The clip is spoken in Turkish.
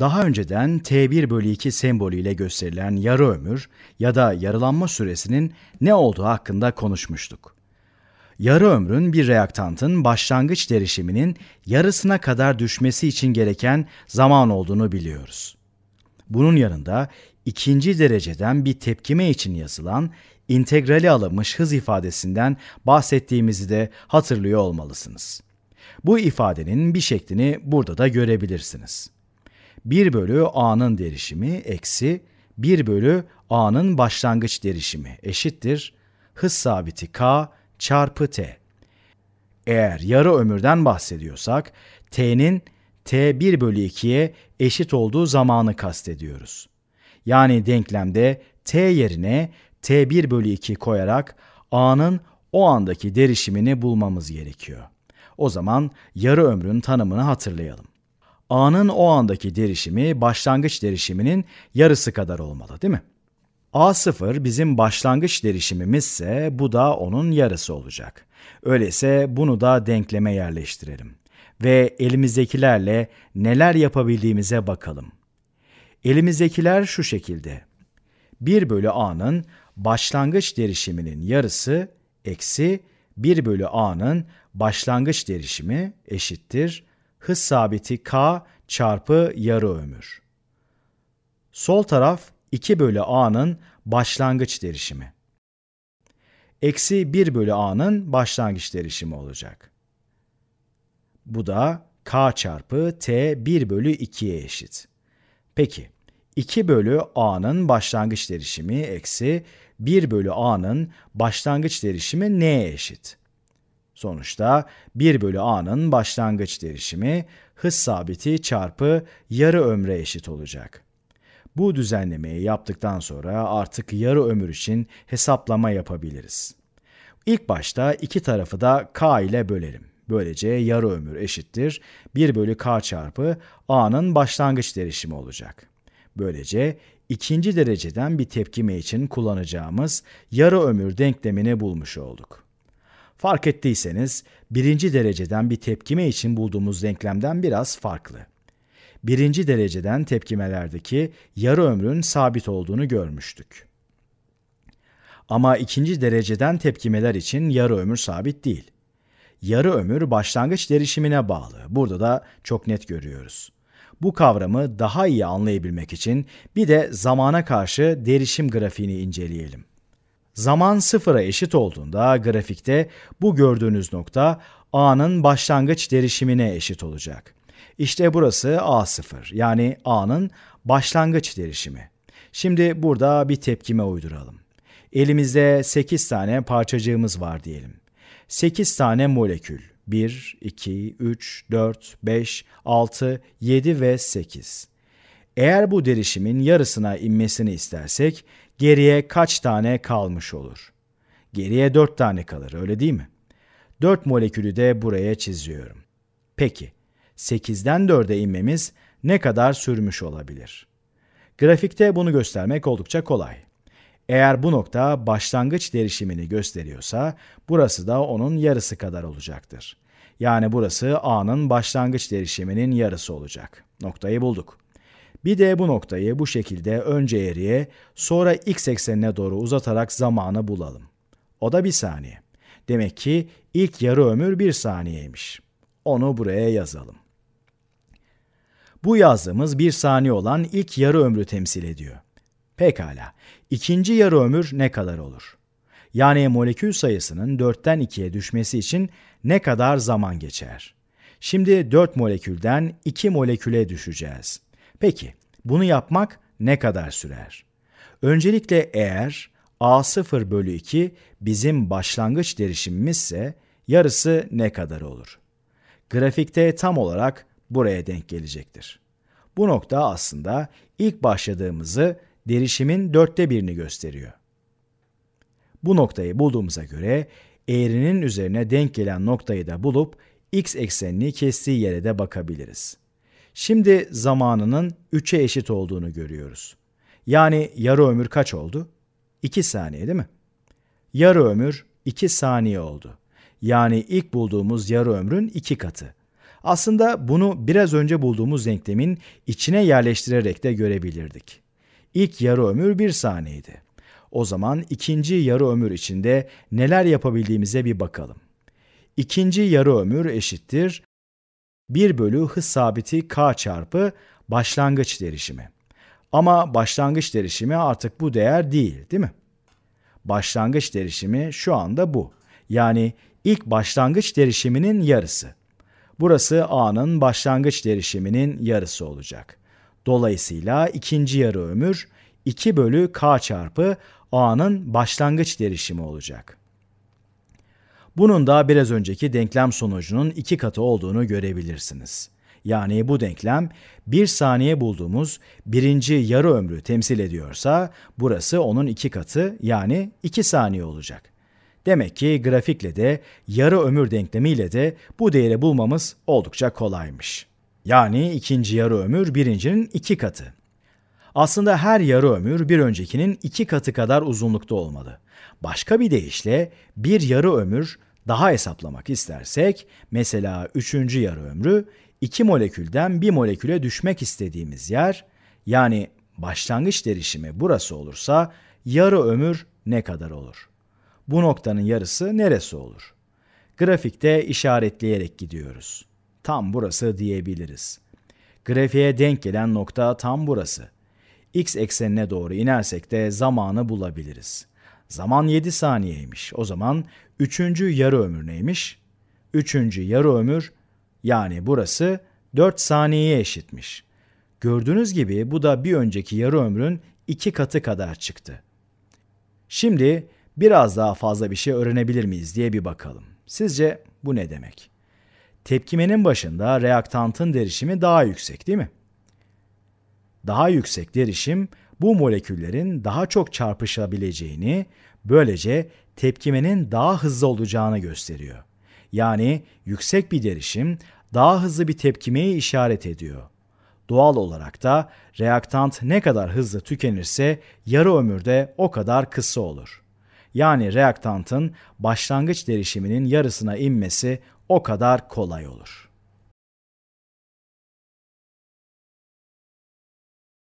Daha önceden T1 bölü 2 sembolüyle gösterilen yarı ömür ya da yarılanma süresinin ne olduğu hakkında konuşmuştuk. Yarı ömrün bir reaktantın başlangıç derişiminin yarısına kadar düşmesi için gereken zaman olduğunu biliyoruz. Bunun yanında ikinci dereceden bir tepkime için yazılan integrali alınmış hız ifadesinden bahsettiğimizi de hatırlıyor olmalısınız. Bu ifadenin bir şeklini burada da görebilirsiniz. 1 bölü a'nın derişimi eksi 1 bölü a'nın başlangıç derişimi eşittir hız sabiti k çarpı t. Eğer yarı ömürden bahsediyorsak t'nin t 1 bölü 2'ye eşit olduğu zamanı kastediyoruz. Yani denklemde t yerine t1 bölü 2 koyarak a'nın o andaki derişimini bulmamız gerekiyor. O zaman yarı ömrün tanımını hatırlayalım. A'nın o andaki derişimi başlangıç derişiminin yarısı kadar olmalı değil mi? A0 bizim başlangıç derişimimizse bu da onun yarısı olacak. Öyleyse bunu da denkleme yerleştirelim ve elimizdekilerle neler yapabildiğimize bakalım. Elimizdekiler şu şekilde. 1 bölü A'nın başlangıç derişiminin yarısı eksi 1 bölü A'nın başlangıç derişimi eşittir hız sabiti k çarpı yarı ömür. Sol taraf 2 bölü a'nın başlangıç derişimi. Eksi 1 bölü a'nın başlangıç derişimi olacak. Bu da k çarpı t 1 bölü 2'ye eşit. Peki 2 bölü a'nın başlangıç derişimi eksi 1 bölü a'nın başlangıç derişimi neye eşit? Sonuçta 1 bölü a'nın başlangıç derişimi hız sabiti çarpı yarı ömre eşit olacak. Bu düzenlemeyi yaptıktan sonra artık yarı ömür için hesaplama yapabiliriz. İlk başta iki tarafı da k ile bölelim. Böylece yarı ömür eşittir 1 bölü k çarpı a'nın başlangıç derişimi olacak. Böylece ikinci dereceden bir tepkime için kullanacağımız yarı ömür denklemini bulmuş olduk. Fark ettiyseniz birinci dereceden bir tepkime için bulduğumuz denklemden biraz farklı. Birinci dereceden tepkimelerdeki yarı ömrün sabit olduğunu görmüştük. Ama ikinci dereceden tepkimeler için yarı ömür sabit değil. Yarı ömür başlangıç derişimine bağlı. Burada da çok net görüyoruz. Bu kavramı daha iyi anlayabilmek için bir de zamana karşı derişim grafiğini inceleyelim. Zaman sıfıra eşit olduğunda grafikte bu gördüğünüz nokta A'nın başlangıç derişimine eşit olacak. İşte burası A0 yani A'nın başlangıç derişimi. Şimdi burada bir tepkime uyduralım. Elimizde 8 tane parçacığımız var diyelim. 8 tane molekül. 1, 2, 3, 4, 5, 6, 7 ve 8. Eğer bu derişimin yarısına inmesini istersek geriye kaç tane kalmış olur? Geriye 4 tane kalır öyle değil mi? 4 molekülü de buraya çiziyorum. Peki 8'den 4'e inmemiz ne kadar sürmüş olabilir? Grafikte bunu göstermek oldukça kolay. Eğer bu nokta başlangıç derişimini gösteriyorsa burası da onun yarısı kadar olacaktır. Yani burası A'nın başlangıç derişiminin yarısı olacak. Noktayı bulduk. Bir de bu noktayı bu şekilde önce eriye sonra x eksenine doğru uzatarak zamanı bulalım. O da bir saniye. Demek ki ilk yarı ömür bir saniyeymiş. Onu buraya yazalım. Bu yazdığımız bir saniye olan ilk yarı ömrü temsil ediyor. Pekala. ikinci yarı ömür ne kadar olur? Yani molekül sayısının 4'ten 2'ye düşmesi için ne kadar zaman geçer? Şimdi 4 molekülden 2 moleküle düşeceğiz. Peki bunu yapmak ne kadar sürer? Öncelikle eğer A0 bölü 2 bizim başlangıç derişimimizse yarısı ne kadar olur? Grafikte tam olarak buraya denk gelecektir. Bu nokta aslında ilk başladığımızı derişimin dörtte birini gösteriyor. Bu noktayı bulduğumuza göre eğrinin üzerine denk gelen noktayı da bulup x eksenini kestiği yere de bakabiliriz. Şimdi zamanının 3'e eşit olduğunu görüyoruz. Yani yarı ömür kaç oldu? 2 saniye değil mi? Yarı ömür 2 saniye oldu. Yani ilk bulduğumuz yarı ömrün 2 katı. Aslında bunu biraz önce bulduğumuz denklemin içine yerleştirerek de görebilirdik. İlk yarı ömür 1 saniyeydi. O zaman ikinci yarı ömür içinde neler yapabildiğimize bir bakalım. İkinci yarı ömür eşittir 1 bölü hız sabiti k çarpı başlangıç derişimi. Ama başlangıç derişimi artık bu değer değil değil mi? Başlangıç derişimi şu anda bu. Yani ilk başlangıç derişiminin yarısı. Burası A'nın başlangıç derişiminin yarısı olacak. Dolayısıyla ikinci yarı ömür 2 bölü K çarpı A'nın başlangıç derişimi olacak. Bunun da biraz önceki denklem sonucunun iki katı olduğunu görebilirsiniz. Yani bu denklem bir saniye bulduğumuz birinci yarı ömrü temsil ediyorsa burası onun iki katı yani iki saniye olacak. Demek ki grafikle de yarı ömür denklemiyle de bu değeri bulmamız oldukça kolaymış. Yani ikinci yarı ömür birincinin iki katı. Aslında her yarı ömür bir öncekinin iki katı kadar uzunlukta olmalı. Başka bir deyişle bir yarı ömür daha hesaplamak istersek mesela 3. yarı ömrü 2 molekülden bir moleküle düşmek istediğimiz yer yani başlangıç derişimi burası olursa yarı ömür ne kadar olur? Bu noktanın yarısı neresi olur? Grafikte işaretleyerek gidiyoruz. Tam burası diyebiliriz. Grafiğe denk gelen nokta tam burası. X eksenine doğru inersek de zamanı bulabiliriz. Zaman 7 saniyeymiş. O zaman 3. yarı ömür neymiş? 3. yarı ömür yani burası 4 saniyeye eşitmiş. Gördüğünüz gibi bu da bir önceki yarı ömrün 2 katı kadar çıktı. Şimdi biraz daha fazla bir şey öğrenebilir miyiz diye bir bakalım. Sizce bu ne demek? Tepkimenin başında reaktantın derişimi daha yüksek değil mi? Daha yüksek derişim bu moleküllerin daha çok çarpışabileceğini, böylece tepkimenin daha hızlı olacağını gösteriyor. Yani yüksek bir derişim daha hızlı bir tepkimeyi işaret ediyor. Doğal olarak da reaktant ne kadar hızlı tükenirse yarı ömürde o kadar kısa olur. Yani reaktantın başlangıç derişiminin yarısına inmesi o kadar kolay olur.